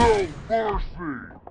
No mercy!